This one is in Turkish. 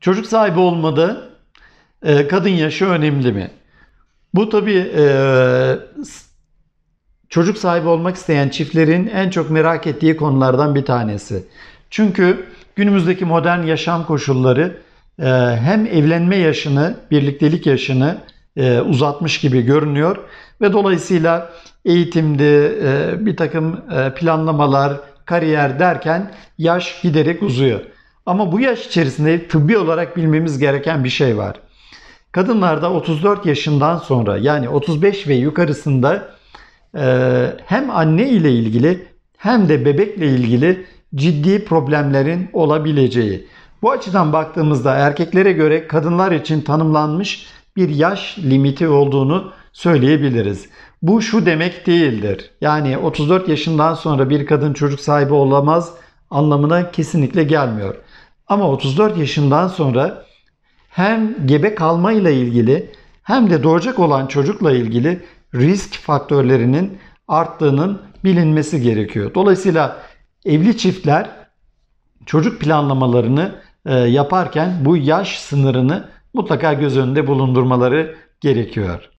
Çocuk sahibi olmadı, ee, kadın yaşı önemli mi? Bu tabi e, çocuk sahibi olmak isteyen çiftlerin en çok merak ettiği konulardan bir tanesi. Çünkü günümüzdeki modern yaşam koşulları e, hem evlenme yaşını, birliktelik yaşını e, uzatmış gibi görünüyor ve dolayısıyla eğitimde bir takım planlamalar, kariyer derken yaş giderek uzuyor. Ama bu yaş içerisinde tıbbi olarak bilmemiz gereken bir şey var. Kadınlarda 34 yaşından sonra yani 35 ve yukarısında e, hem anne ile ilgili hem de bebekle ilgili ciddi problemlerin olabileceği. Bu açıdan baktığımızda erkeklere göre kadınlar için tanımlanmış bir yaş limiti olduğunu söyleyebiliriz. Bu şu demek değildir. Yani 34 yaşından sonra bir kadın çocuk sahibi olamaz anlamına kesinlikle gelmiyor. Ama 34 yaşından sonra hem gebe kalma ile ilgili hem de doğacak olan çocukla ilgili risk faktörlerinin arttığının bilinmesi gerekiyor. Dolayısıyla evli çiftler çocuk planlamalarını e, yaparken bu yaş sınırını mutlaka göz önünde bulundurmaları gerekiyor.